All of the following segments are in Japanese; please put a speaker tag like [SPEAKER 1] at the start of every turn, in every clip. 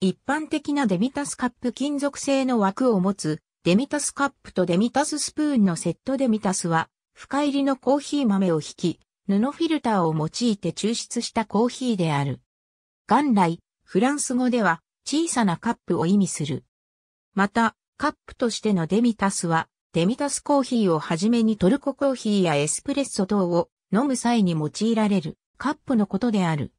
[SPEAKER 1] 一般的なデミタスカップ金属製の枠を持つ、デミタスカップとデミタススプーンのセットデミタスは、深入りのコーヒー豆を引き、布フィルターを用いて抽出したコーヒーである。元来、フランス語では小さなカップを意味する。また、カップとしてのデミタスは、デミタスコーヒーをはじめにトルココーヒーやエスプレッソ等を飲む際に用いられるカップのことである。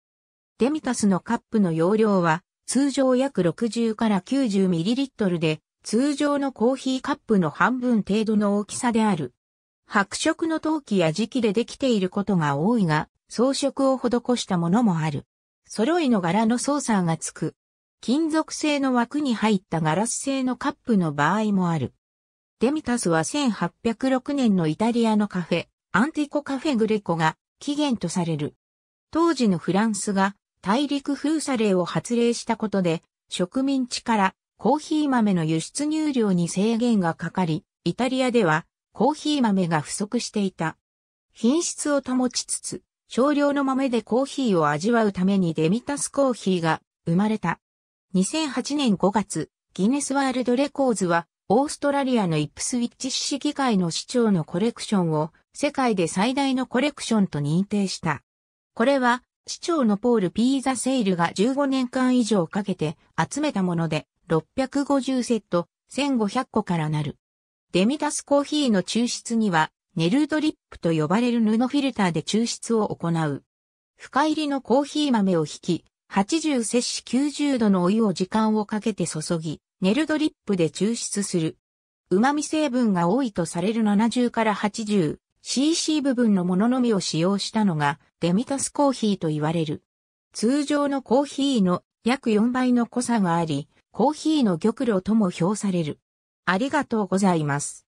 [SPEAKER 1] デミタスのカップの容量は通常約60から90ミリリットルで、通常のコーヒーカップの半分程度の大きさである。白色の陶器や磁器でできていることが多いが、装飾を施したものもある。揃いの柄のソーサーがつく。金属製の枠に入ったガラス製のカップの場合もある。デミタスは1806年のイタリアのカフェ、アンティコカフェグレコが起源とされる。当時のフランスが大陸封鎖令を発令したことで、植民地からコーヒー豆の輸出入量に制限がかかり、イタリアではコーヒー豆が不足していた。品質を保ちつつ、少量の豆でコーヒーを味わうためにデミタスコーヒーが生まれた。2008年5月、ギネスワールドレコーズは、オーストラリアのイップスウィッチ市議会の市長のコレクションを世界で最大のコレクションと認定した。これは市長のポール・ピーザ・セイルが15年間以上かけて集めたもので、650セット、1500個からなる。デミタスコーヒーの抽出には、ネルドリップと呼ばれる布フィルターで抽出を行う。深入りのコーヒー豆を引き、80摂氏90度のお湯を時間をかけて注ぎ、ネルドリップで抽出する。旨味成分が多いとされる70から 80cc 部分のもののみを使用したのが、デミタスコーヒーと言われる。通常のコーヒーの約4倍の濃さがあり、コーヒーの玉露とも評される。ありがとうございます。